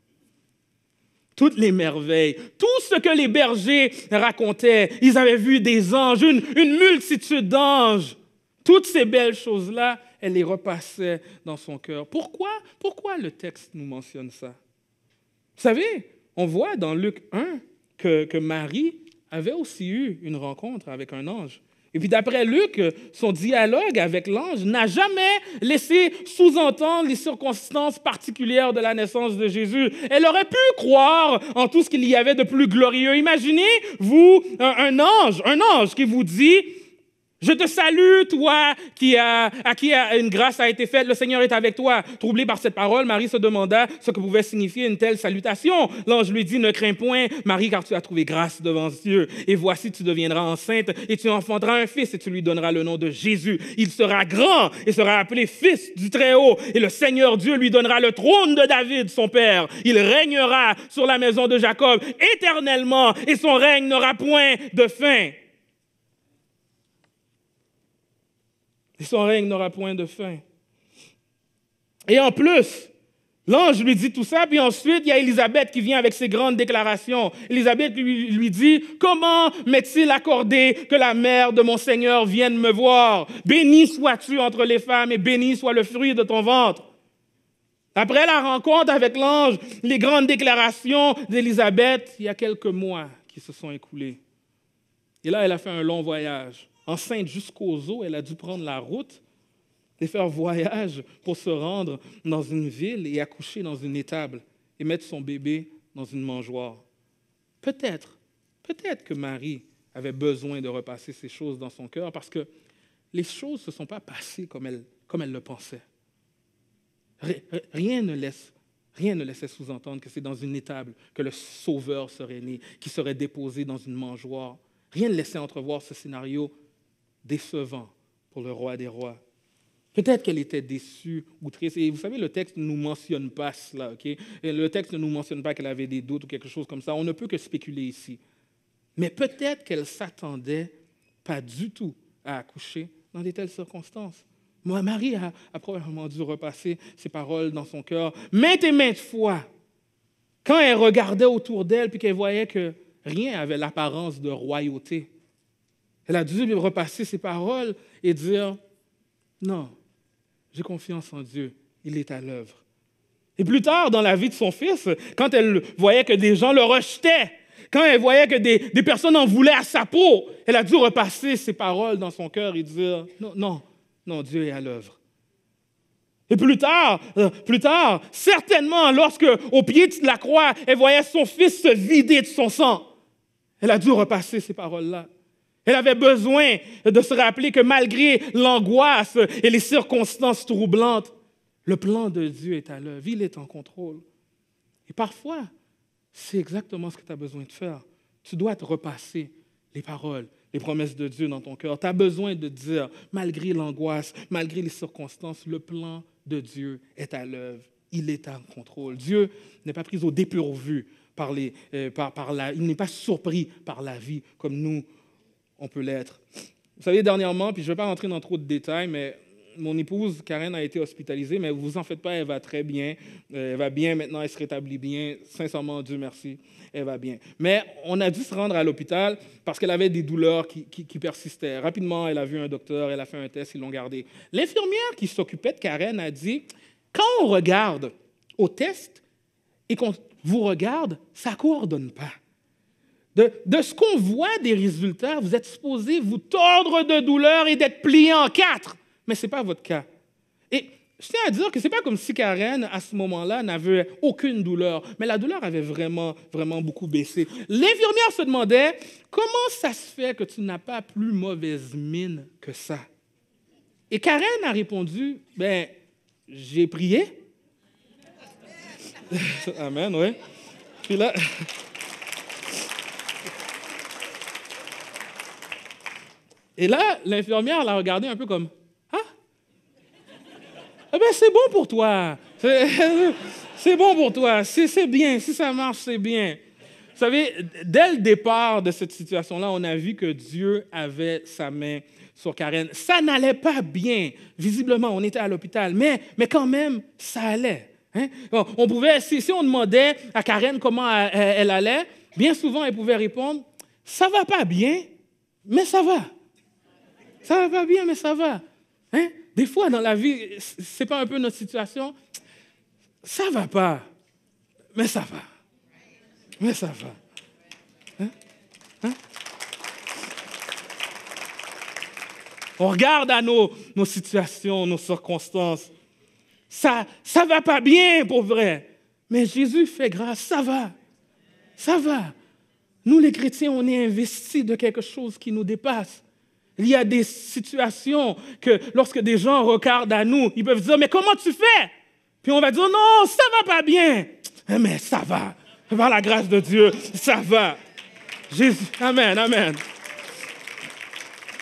toutes les merveilles, tout ce que les bergers racontaient. Ils avaient vu des anges, une, multitude d'anges. Toutes ces belles choses-là, elle les repassait dans son cœur. Pourquoi Pourquoi le texte nous mentionne ça Vous savez, on voit dans Luc 1 que, que Marie avait aussi eu une rencontre avec un ange. Et puis d'après Luc, son dialogue avec l'ange n'a jamais laissé sous-entendre les circonstances particulières de la naissance de Jésus. Elle aurait pu croire en tout ce qu'il y avait de plus glorieux. Imaginez, vous, un, ange, un ange qui vous dit, je te salue, toi qui a, à qui une grâce a été faite. Le Seigneur est avec toi. Troublée par cette parole, Marie se demanda ce que pouvait signifier une telle salutation. L'ange lui dit, ne crains point, Marie, car tu as trouvé grâce devant Dieu. Et voici, tu deviendras enceinte et tu enfanteras un fils et tu lui donneras le nom de Jésus. Il sera grand et sera appelé fils du Très-Haut. Et le Seigneur Dieu lui donnera le trône de David, son père. Il régnera sur la maison de Jacob éternellement et son règne n'aura point de fin. et son règne n'aura point de fin. Et en plus, l'ange lui dit tout ça, puis ensuite, il y a Élisabeth qui vient avec ses grandes déclarations. Élisabeth lui, dit, comment m'est-il accordé que la mère de mon Seigneur vienne me voir Béni sois-tu entre les femmes et béni soit le fruit de ton ventre. Après la rencontre avec l'ange, les grandes déclarations d'Élisabeth, il y a quelques mois qui se sont écoulés. Et là, elle a fait un long voyage. Enceinte jusqu'aux os, elle a dû prendre la route et faire voyage pour se rendre dans une ville et accoucher dans une étable et mettre son bébé dans une mangeoire. Peut-être, peut-être que Marie avait besoin de repasser ces choses dans son cœur parce que les choses ne se sont pas passées comme elle, comme elle le pensait. Rien ne laisse Rien ne laissait sous-entendre que c'est dans une étable que le Sauveur serait né, qui serait déposé dans une mangeoire. Rien ne laissait entrevoir ce scénario décevant pour le roi des rois. Peut-être qu'elle était déçue ou triste. Et vous savez, le texte ne nous mentionne pas cela. Le texte ne nous mentionne pas qu'elle avait des doutes ou quelque chose comme ça. On ne peut que spéculer ici. Mais peut-être qu'elle s'attendait pas du tout à accoucher dans des telles circonstances. Moi, Marie a, probablement dû repasser ces paroles dans son cœur maintes et maintes fois. Quand elle regardait autour d'elle puis qu'elle voyait que rien n'avait l'apparence de royauté, elle a dû lui repasser ses paroles et dire, non, j'ai confiance en Dieu, il est à l'œuvre. Et plus tard, dans la vie de son fils, quand elle voyait que des gens le rejetaient, quand elle voyait que des, personnes en voulaient à sa peau, elle a dû repasser ses paroles dans son cœur et dire, non, non, non, Dieu est à l'œuvre. Et plus tard, euh, plus tard, certainement, lorsque au pied de la croix, elle voyait son fils se vider de son sang, elle a dû repasser ces paroles-là. Elle avait besoin de se rappeler que malgré l'angoisse et les circonstances troublantes, le plan de Dieu est à l'œuvre, il est en contrôle. Et parfois, c'est exactement ce que tu as besoin de faire. Tu dois te repasser les paroles, les promesses de Dieu dans ton cœur. Tu as besoin de dire, malgré l'angoisse, malgré les circonstances, le plan de Dieu est à l'œuvre. Il est en contrôle. Dieu n'est pas pris au dépourvu par, les, euh, par, par la, il n'est pas surpris par la vie comme nous on peut l'être. Vous savez, dernièrement, puis je ne vais pas rentrer dans trop de détails, mais mon épouse, Karen, a été hospitalisée, mais vous en faites pas, elle va très bien. Euh, elle va bien maintenant, elle se rétablit bien. Sincèrement, Dieu merci, elle va bien. Mais on a dû se rendre à l'hôpital parce qu'elle avait des douleurs qui, persistaient. Rapidement, elle a vu un docteur, elle a fait un test, ils l'ont gardé. L'infirmière qui s'occupait de Karen a dit, quand on regarde au test et qu'on vous regarde, ça ne coordonne pas de, ce qu'on voit des résultats, vous êtes supposé vous tordre de douleur et d'être plié en quatre. Mais ce n'est pas votre cas. Et je tiens à dire que ce n'est pas comme si Karen, à ce moment-là, n'avait aucune douleur, mais la douleur avait vraiment, vraiment beaucoup baissé. L'infirmière se demandait, comment ça se fait que tu n'as pas plus mauvaise mine que ça? Et Karen a répondu, ben, j'ai prié. Amen, oui. Puis là, Et là, l'infirmière l'a regardé un peu comme Ah Eh ben, c'est bon pour toi. C'est bon pour toi. Si c'est bien, si ça marche, c'est bien. Vous savez, dès le départ de cette situation-là, on a vu que Dieu avait sa main sur Karen. Ça n'allait pas bien. Visiblement, on était à l'hôpital, mais, mais quand même, ça allait. Hein? On pouvait, si, si, on demandait à Karen comment elle, euh, euh, elle allait, bien souvent, elle pouvait répondre, ça va pas bien, mais ça va. Ça va pas bien, mais ça va. Hein? Des fois, dans la vie, ce n'est pas un peu notre situation. Ça va pas, mais ça va. Mais ça va. Hein? Hein? On regarde à nos, nos situations, nos circonstances. Ça ne va pas bien pour vrai. Mais Jésus fait grâce, ça va. Ça va. Nous, les chrétiens, on est investis de quelque chose qui nous dépasse. Il y a des situations que lorsque des gens regardent à nous, ils peuvent dire, mais comment tu fais Puis on va dire, non, ça va pas bien. Eh, mais ça va. Par la grâce de Dieu, ça va. Jésus, amen, amen.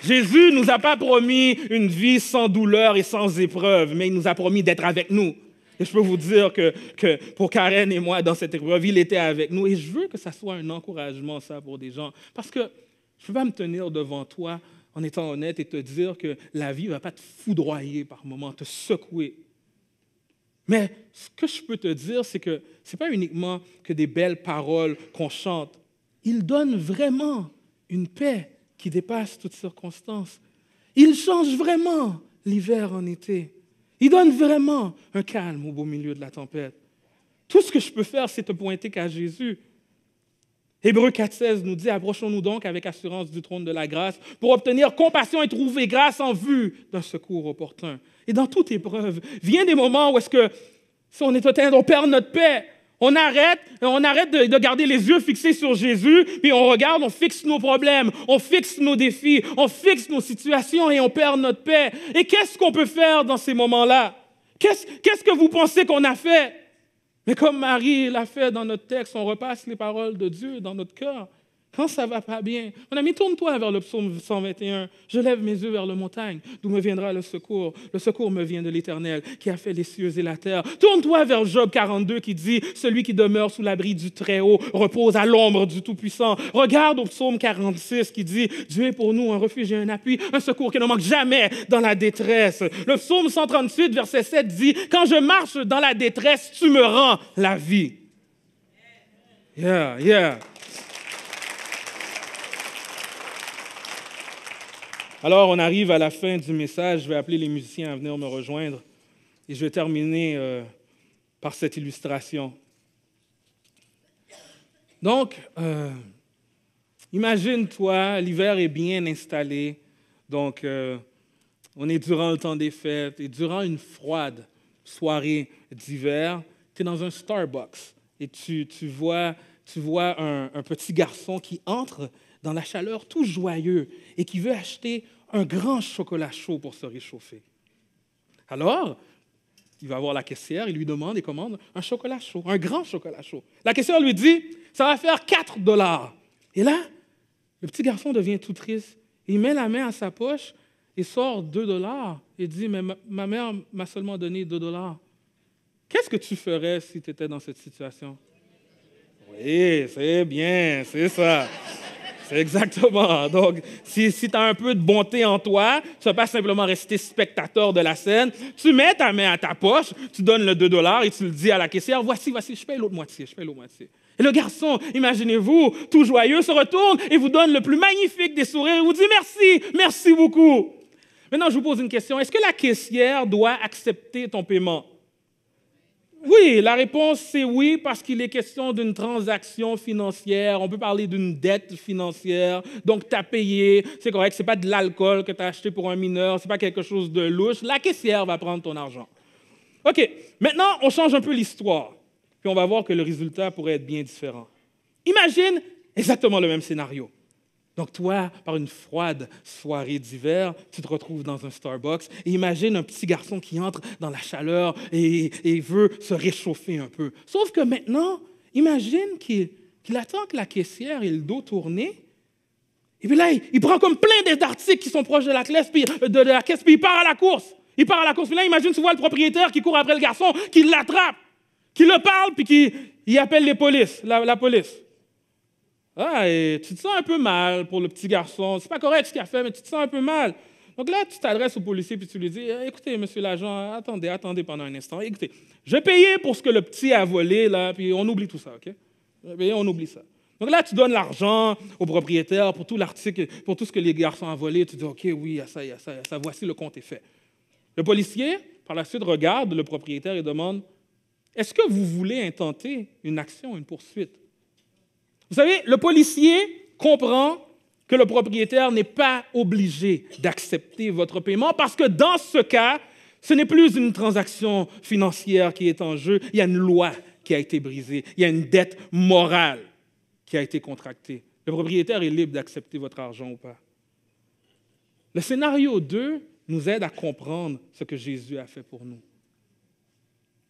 Jésus nous a pas promis une vie sans douleur et sans épreuve, mais il nous a promis d'être avec nous. Et je peux vous dire que, que, pour Karen et moi, dans cette épreuve, il était avec nous. Et je veux que ça soit un encouragement, ça, pour des gens. Parce que je ne peux me tenir devant toi en étant honnête et te dire que la vie ne va pas te foudroyer par moments, te secouer. Mais ce que je peux te dire, c'est que ce n'est pas uniquement que des belles paroles qu'on chante. Il donne vraiment une paix qui dépasse toutes circonstances. Il change vraiment l'hiver en été. Il donne vraiment un calme au beau milieu de la tempête. Tout ce que je peux faire, c'est te pointer qu'à Jésus. Hébreu 4.16 nous dit, approchons-nous donc avec assurance du trône de la grâce pour obtenir compassion et trouver grâce en vue d'un secours opportun. Et dans toute épreuve, vient des moments où est-ce que, si on est atteint, on perd notre paix. On arrête, on arrête de, garder les yeux fixés sur Jésus, puis on regarde, on fixe nos problèmes, on fixe nos défis, on fixe nos situations et on perd notre paix. Et qu'est-ce qu'on peut faire dans ces moments-là? quest -ce que vous pensez qu'on a fait? Mais comme Marie l'a fait dans notre texte, on repasse les paroles de Dieu dans notre cœur. Quand ça va pas bien, mon ami, tourne-toi vers le psaume 121. Je lève mes yeux vers la montagne, d'où me viendra le secours. Le secours me vient de l'Éternel, qui a fait les cieux et la terre. Tourne-toi vers Job 42, qui dit Celui qui demeure sous l'abri du Très-Haut repose à l'ombre du Tout-Puissant. Regarde au psaume 46, qui dit Dieu est pour nous un refuge et un appui, un secours qui ne manque jamais dans la détresse. Le psaume 138, verset 7 dit Quand je marche dans la détresse, tu me rends la vie. Yeah, yeah. Alors, on arrive à la fin du message. Je vais appeler les musiciens à venir me rejoindre. Et je vais terminer euh, par cette illustration. Donc, euh, imagine-toi, l'hiver est bien installé. Donc, euh, on est durant le temps des fêtes et durant une froide soirée d'hiver, tu es dans un Starbucks et tu, vois, tu vois un, un petit garçon qui entre dans la chaleur, tout joyeux, et qui veut acheter un grand chocolat chaud pour se réchauffer. Alors, il va voir la caissière, il lui demande et commande un chocolat chaud, un grand chocolat chaud. La caissière lui dit, ça va faire 4 dollars. Et là, le petit garçon devient tout triste. Il met la main à sa poche et sort 2 dollars et dit, mais ma mère m'a seulement donné 2 dollars. Qu'est-ce que tu ferais si tu étais dans cette situation? Oui, c'est bien, c'est ça. Exactement. Donc, si, tu as un peu de bonté en toi, tu ne vas pas simplement rester spectateur de la scène. Tu mets ta main à ta poche, tu donnes le 2 dollars et tu le dis à la caissière, voici, voici, je paye l'autre moitié, je paye l'autre moitié. Et le garçon, imaginez-vous, tout joyeux, se retourne et vous donne le plus magnifique des sourires et vous dit merci, merci beaucoup. Maintenant, je vous pose une question. Est-ce que la caissière doit accepter ton paiement? Oui, la réponse c'est oui parce qu'il est question d'une transaction financière, on peut parler d'une dette financière. Donc tu as payé, c'est correct, c'est pas de l'alcool que tu as acheté pour un mineur, c'est pas quelque chose de louche, la caissière va prendre ton argent. OK, maintenant on change un peu l'histoire, puis on va voir que le résultat pourrait être bien différent. Imagine exactement le même scénario. Donc toi, par une froide soirée d'hiver, tu te retrouves dans un Starbucks et imagine un petit garçon qui entre dans la chaleur et, veut se réchauffer un peu. Sauf que maintenant, imagine qu'il attend que la caissière ait le dos tourné. Et puis là, il, prend comme plein des qui sont proches de la, euh, de, la caisse, puis il part à la course. Il part à la course. Puis là, imagine, tu vois le propriétaire qui court après le garçon, qui l'attrape, qui le parle, puis qui appelle les polices, la police. Ah, et tu te sens un peu mal pour le petit garçon. C'est pas correct ce qu'il a fait, mais tu te sens un peu mal. Donc là, tu t'adresses au policier puis tu lui dis euh, Écoutez, monsieur l'agent, attendez, attendez pendant un instant. Écoutez, je payé pour ce que le petit a volé, là, puis on oublie tout ça, OK eh on oublie ça. Donc là, tu donnes l'argent au propriétaire pour tout l'article, pour tout ce que les garçons ont volé. Tu dis OK, oui, ça, y ça, ça. Voici le compte est fait. Le policier, par la suite, regarde le propriétaire et demande Est-ce que vous voulez intenter une action, une poursuite vous savez, le policier comprend que le propriétaire n'est pas obligé d'accepter votre paiement parce que dans ce cas, ce n'est plus une transaction financière qui est en jeu, il y a une loi qui a été brisée, il y a une dette morale qui a été contractée. Le propriétaire est libre d'accepter votre argent ou pas. Le scénario 2 nous aide à comprendre ce que Jésus a fait pour nous.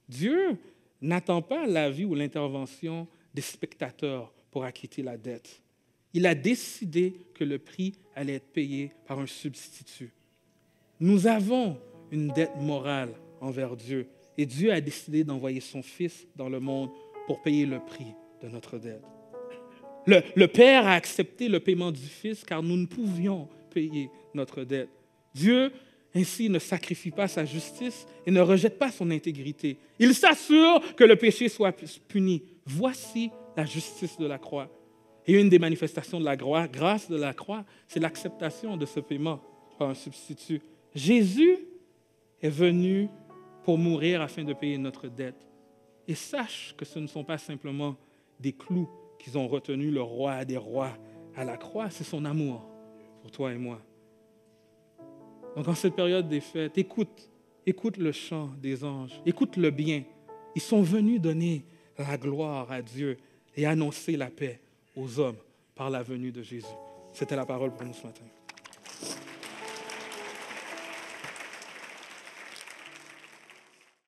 Dieu n'attend pas la vie ou l'intervention des spectateurs pour acquitter la dette. Il a décidé que le prix allait être payé par un substitut. Nous avons une dette morale envers Dieu et Dieu a décidé d'envoyer son Fils dans le monde pour payer le prix de notre dette. Le, Père a accepté le paiement du Fils car nous ne pouvions payer notre dette. Dieu ainsi ne sacrifie pas sa justice et ne rejette pas son intégrité. Il s'assure que le péché soit puni. Voici la justice de la croix. Et une des manifestations de la grâce de la croix, c'est l'acceptation de ce paiement par un substitut. Jésus est venu pour mourir afin de payer notre dette. Et sache que ce ne sont pas simplement des clous qu'ils ont retenu le roi des rois à la croix, c'est son amour pour toi et moi. Donc en cette période des fêtes, écoute, écoute le chant des anges, écoute le bien. Ils sont venus donner la gloire à Dieu et annoncer la paix aux hommes par la venue de Jésus. C'était la parole pour nous ce matin.